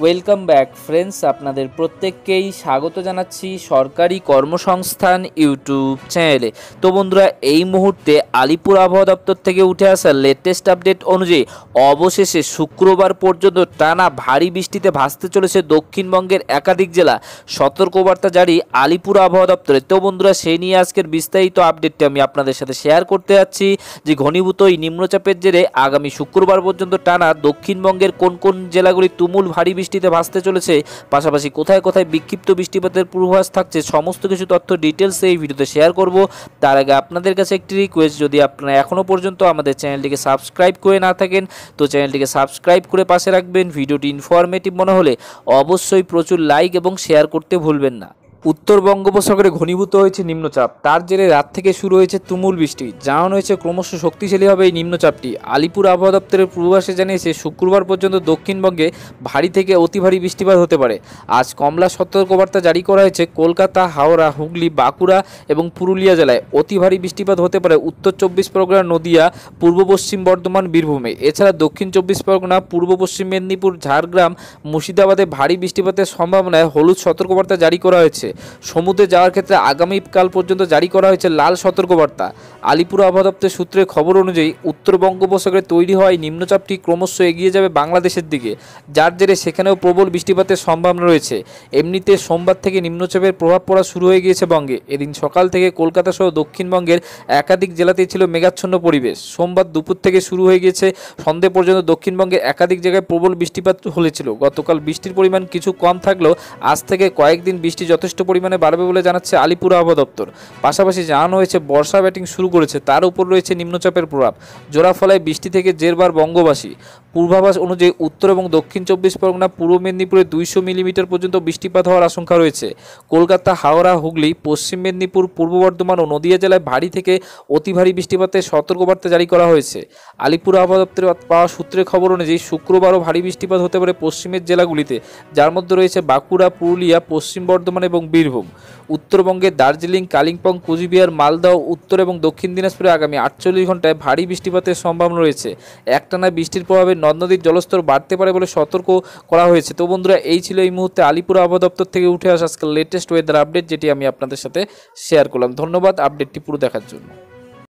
welcome back friends আপনাদের প্রত্যেককেই স্বাগত জানাচ্ছি সরকারি কর্মসংস্থান ইউটিউব চ্যানেলে তো বন্ধুরা এই মুহূর্তে আলিপুর আবহাওয়া দপ্তর থেকে উঠে আসা লেটেস্ট আপডেট অনুযায়ী অবশেষে শুক্রবার পর্যন্ত টানা ভারী বৃষ্টিতে ভাসতে চলেছে দক্ষিণবঙ্গের একাধিক জেলা সতর্কবার্তা জারি আলিপুর আবহাওয়া দপ্তরে তো বন্ধুরা সেই নিয়ে আজকের বিস্তারিত আপডেটটি আমি আপনাদের সাথে শেয়ার করতে যাচ্ছি যে ঘনীভূত এই নিম্নচাপের জেরে আগামী শুক্রবার পর্যন্ত টানা দক্ষিণবঙ্গের কোন কোন জেলাগুলি তুমুল ভারী বৃষ্টিতে ভাসতে চলেছে পাশাপাশি কোথায় কোথায় বিক্ষিপ্ত বৃষ্টিপাতের পূর্বাভাস থাকছে সমস্ত কিছু তথ্য ডিটেলসে এই ভিডিওতে শেয়ার করব তার আগে আপনাদের কাছে একটি রিকোয়েস্ট যদি আপনারা এখনও পর্যন্ত আমাদের চ্যানেলটিকে সাবস্ক্রাইব করে না থাকেন তো চ্যানেলটিকে সাবস্ক্রাইব করে পাশে রাখবেন ভিডিওটি ইনফরমেটিভ মনে হলে অবশ্যই প্রচুর লাইক এবং শেয়ার করতে ভুলবেন না উত্তর বঙ্গোপসাগরে ঘনীভূত হয়েছে নিম্নচাপ তার জেরে রাত থেকে শুরু হয়েছে তুমুল বৃষ্টি জানানো হয়েছে ক্রমশ শক্তিশালী হবে এই নিম্নচাপটি আলিপুর আবহাওয়া দপ্তরের পূর্বাসে জানিয়েছে শুক্রবার পর্যন্ত দক্ষিণবঙ্গে ভারী থেকে অতি ভারী বৃষ্টিপাত হতে পারে আজ কমলা সতর্কবার্তা জারি করা হয়েছে কলকাতা হাওড়া হুগলি বাঁকুড়া এবং পুরুলিয়া জেলায় অতি ভারী বৃষ্টিপাত হতে পারে উত্তর চব্বিশ পরগনা নদিয়া পূর্ব পশ্চিম বর্ধমান বীরভূমে এছাড়া দক্ষিণ চব্বিশ পরগনা পূর্ব পশ্চিম মেদিনীপুর ঝাড়গ্রাম মুর্শিদাবাদে ভারী বৃষ্টিপাতের সম্ভাবনায় হলুদ সতর্কবার্তা জারি করা হয়েছে সমুদ্রে যাওয়ার ক্ষেত্রে আগামীকাল পর্যন্ত জারি করা হয়েছে লাল সতর্কবার্তা আলিপুর আবহাওয়া দপ্তর সূত্রে খবর অনুযায়ী উত্তর বঙ্গোপসাগরে তৈরি হওয়ায় নিম্নচাপটি ক্রমশ এগিয়ে যাবে বাংলাদেশের দিকে যার জেরে সেখানেও প্রবল বৃষ্টিপাতের সম্ভাবনা রয়েছে এমনিতে সোমবার থেকে নিম্নচাপের প্রভাব পড়া শুরু হয়ে গিয়েছে বঙ্গে এদিন সকাল থেকে কলকাতা সহ দক্ষিণবঙ্গের একাধিক জেলাতেই ছিল মেঘাচ্ছন্ন পরিবেশ সোমবার দুপুর থেকে শুরু হয়ে গিয়েছে সন্ধে পর্যন্ত দক্ষিণবঙ্গের একাধিক জায়গায় প্রবল বৃষ্টিপাত হয়েছিল গতকাল বৃষ্টির পরিমাণ কিছু কম থাকলেও আজ থেকে কয়েকদিন বৃষ্টি যথেষ্ট পরিমাণে বাড়বে বলে জানাচ্ছে আলিপুর আবহাওয়া দপ্তর পাশাপাশি জানানো হয়েছে বর্ষা ব্যাটিং শুরু করেছে তার উপর রয়েছে নিম্নচাপের প্রভাব জোড়া ফলায় বৃষ্টি থেকে জেরবার বঙ্গবাসী পূর্বাভাস অনুযায়ী উত্তর এবং দক্ষিণ চব্বিশ পরগনা পূর্ব মেদিনীপুরে দুইশো মিলিমিটার পর্যন্ত বৃষ্টিপাত হওয়ার আশঙ্কা রয়েছে কলকাতা হাওড়া হুগলি পশ্চিম মেদিনীপুর পূর্ব বর্ধমান ও নদিয়া জেলায় ভারী থেকে অতি ভারী বৃষ্টিপাতে সতর্কবার্তা জারি করা হয়েছে আলিপুর আবহাওয়া দপ্তরে পাওয়া সূত্রে খবর অনুযায়ী শুক্রবারও ভারী বৃষ্টিপাত হতে পারে পশ্চিমের জেলাগুলিতে যার মধ্যে রয়েছে বাঁকুড়া পুরুলিয়া পশ্চিম বর্ধমান এবং বীরভূম উত্তরবঙ্গে দার্জিলিং কালিম্পং কুচবিহার মালদহ উত্তর এবং দক্ষিণ দিনাজপুরে আগামী আটচল্লিশ ঘন্টায় ভারী বৃষ্টিপাতের সম্ভাবনা রয়েছে একটানা বৃষ্টির প্রভাবে নদ নদীর জলস্তর বাড়তে পারে বলে সতর্ক করা হয়েছে তো বন্ধুরা এই ছিল এই মুহূর্তে আলিপুর আবহাওয়া দপ্তর থেকে উঠে আসা আজকের লেটেস্ট ওয়েদার আপডেট যেটি আমি আপনাদের সাথে শেয়ার করলাম ধন্যবাদ আপডেটটি পুরো দেখার জন্য